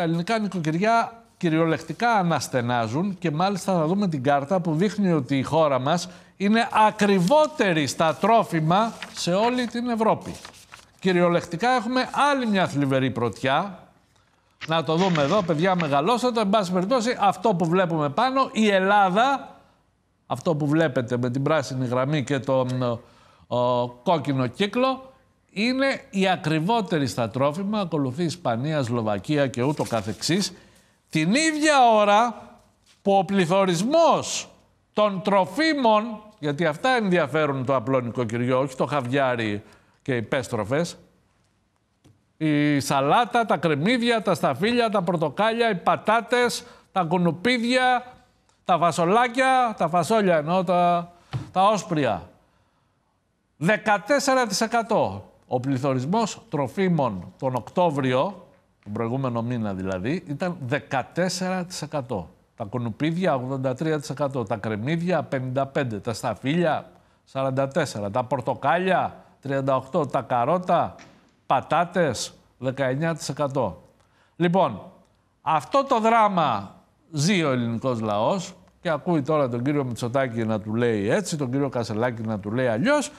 τα ελληνικά νοικοκυριά κυριολεκτικά αναστενάζουν και μάλιστα θα δούμε την κάρτα που δείχνει ότι η χώρα μας είναι ακριβότερη στα τρόφιμα σε όλη την Ευρώπη. Κυριολεκτικά έχουμε άλλη μια θλιβερή πρωτιά. Να το δούμε εδώ, παιδιά, μεγαλώσατε. Εν πάση περιπτώσει, αυτό που βλέπουμε πάνω, η Ελλάδα, αυτό που βλέπετε με την πράσινη γραμμή και τον ε, κόκκινο κύκλο, είναι η ακριβότερη στα τρόφιμα, ακολουθεί Ισπανία, Σλοβακία και ούτω καθεξής. Την ίδια ώρα που ο πληθωρισμός των τροφίμων, γιατί αυτά ενδιαφέρουν το απλό νοικοκυριό, όχι το χαβιάρι και οι πέστροφες, η σαλάτα, τα κρεμμύδια, τα σταφύλια, τα πορτοκάλια, οι πατάτες, τα κουνουπίδια, τα φασολάκια, τα φασόλια εννοώ, τα όσπρια. 14%. Ο πληθωρισμός τροφίμων τον Οκτώβριο, τον προηγούμενο μήνα δηλαδή, ήταν 14%. Τα κουνουπίδια 83%, τα κρεμμύδια 55%, τα σταφύλια 44%, τα πορτοκάλια 38%, τα καρότα, πατάτες 19%. Λοιπόν, αυτό το δράμα ζει ο ελληνικός λαός και ακούει τώρα τον κύριο Μητσοτάκη να του λέει έτσι, τον κύριο Κασελάκη να του λέει αλλιώς